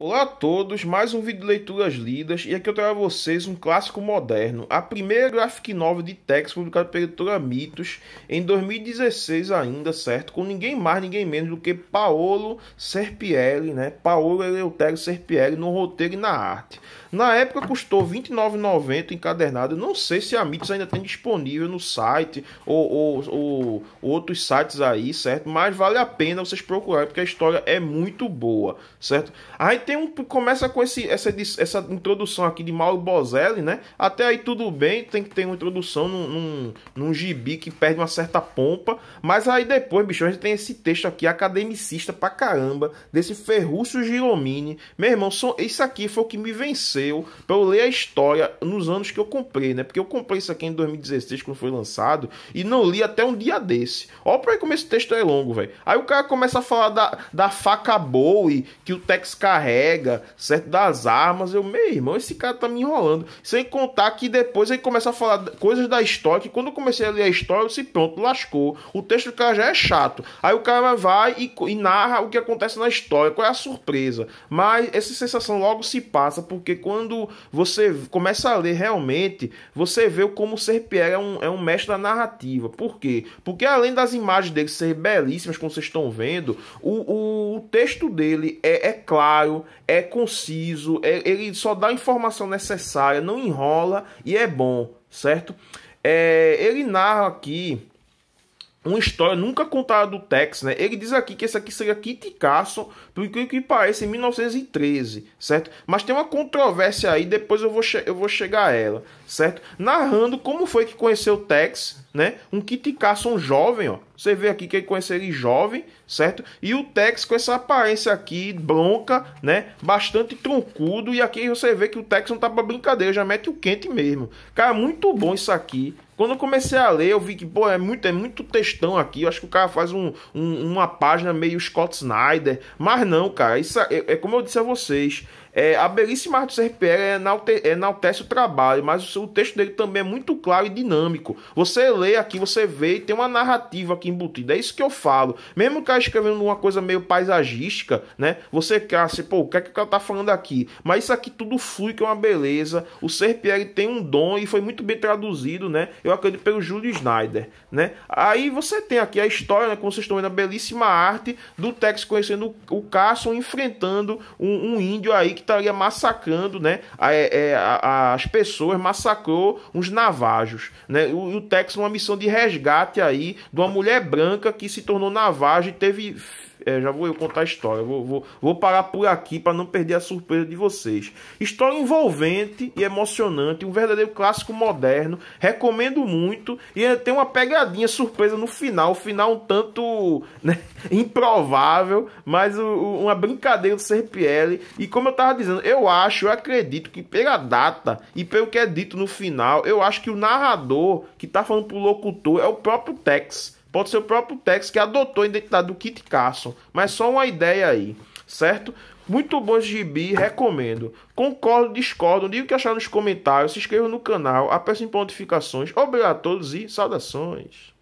Olá a todos, mais um vídeo de leituras lidas e aqui eu trago a vocês um clássico moderno, a primeira graphic novel de texto publicada pela editora Mitos em 2016 ainda, certo? Com ninguém mais, ninguém menos do que Paolo Serpieri, né? Paolo Eleutério Serpieri no roteiro e na arte. Na época custou R$ 29,90 encadernado, não sei se a Mitos ainda tem disponível no site ou, ou, ou outros sites aí, certo? Mas vale a pena vocês procurarem porque a história é muito boa, certo? A tem um. Começa com esse, essa, essa introdução aqui de Mauro Bozelli, né? Até aí tudo bem, tem que ter uma introdução num, num, num gibi que perde uma certa pompa. Mas aí depois, bicho, a gente tem esse texto aqui, academicista pra caramba, desse Ferruccio Giromini. Meu irmão, isso aqui foi o que me venceu pra eu ler a história nos anos que eu comprei, né? Porque eu comprei isso aqui em 2016, quando foi lançado, e não li até um dia desse. Olha pra aí como esse texto é longo, velho. Aí o cara começa a falar da, da faca boa que o Tex carrega entrega, certo? Das armas. Eu, meu irmão, esse cara tá me enrolando. Sem contar que depois ele começa a falar coisas da história, que quando eu comecei a ler a história, eu disse, pronto, lascou. O texto do cara já é chato. Aí o cara vai e, e narra o que acontece na história, qual é a surpresa. Mas essa sensação logo se passa, porque quando você começa a ler realmente, você vê como o Serpierre é um, é um mestre da narrativa. Por quê? Porque além das imagens dele serem belíssimas, como vocês estão vendo, o, o, o texto dele é, é claro, é conciso, é, ele só dá a informação necessária, não enrola e é bom, certo? É, ele narra aqui uma história nunca contada do Tex, né? Ele diz aqui que esse aqui seria Kit Carson, porque que parece em 1913, certo? Mas tem uma controvérsia aí, depois eu vou, eu vou chegar a ela certo? Narrando como foi que conheceu o Tex, né? Um Kit Carson jovem, ó. Você vê aqui que ele conheceu ele jovem, certo? E o Tex com essa aparência aqui, bronca, né? Bastante troncudo. E aqui você vê que o Tex não tá pra brincadeira, já mete o quente mesmo. Cara, muito bom isso aqui. Quando eu comecei a ler, eu vi que, pô, é muito, é muito textão aqui. Eu acho que o cara faz um, um uma página meio Scott Snyder. Mas não, cara, isso é, é como eu disse a vocês é, a belíssima arte do CRPL é enalte, é enaltece o trabalho, mas o texto dele também é muito claro e dinâmico. Você lê aqui, você vê e tem uma narrativa aqui embutida. É isso que eu falo. Mesmo o cara escrevendo uma coisa meio paisagística, né? Você caça, assim, pô, o que é que ela tá falando aqui? Mas isso aqui tudo flui, que é uma beleza. O CRPL tem um dom e foi muito bem traduzido, né? Eu acredito pelo Júlio Snyder, né? Aí você tem aqui a história, né? Como vocês estão vendo, a belíssima arte do Tex conhecendo o Carson, enfrentando um, um índio aí que estaria massacrando né, a, é, é, a, a, as pessoas, massacrou uns navajos. Né? O, o Texas, uma missão de resgate aí de uma mulher branca que se tornou navajo e teve é, já vou eu contar a história. Vou, vou, vou parar por aqui para não perder a surpresa de vocês. História envolvente e emocionante, um verdadeiro clássico moderno. Recomendo muito. E é, tem uma pegadinha surpresa no final. final um tanto né, improvável, mas o, o, uma brincadeira do Serpiele. E como eu tava dizendo, eu acho, eu acredito que pela data e pelo que é dito no final, eu acho que o narrador que tá falando pro locutor é o próprio Tex. Pode ser o próprio Tex que adotou a identidade do Kit Carson, mas só uma ideia aí, certo? Muito bom gibi, recomendo. Concordo, discordo, diga o que achar nos comentários, se inscreva no canal, aperte em pontificações. Obrigado a todos e saudações.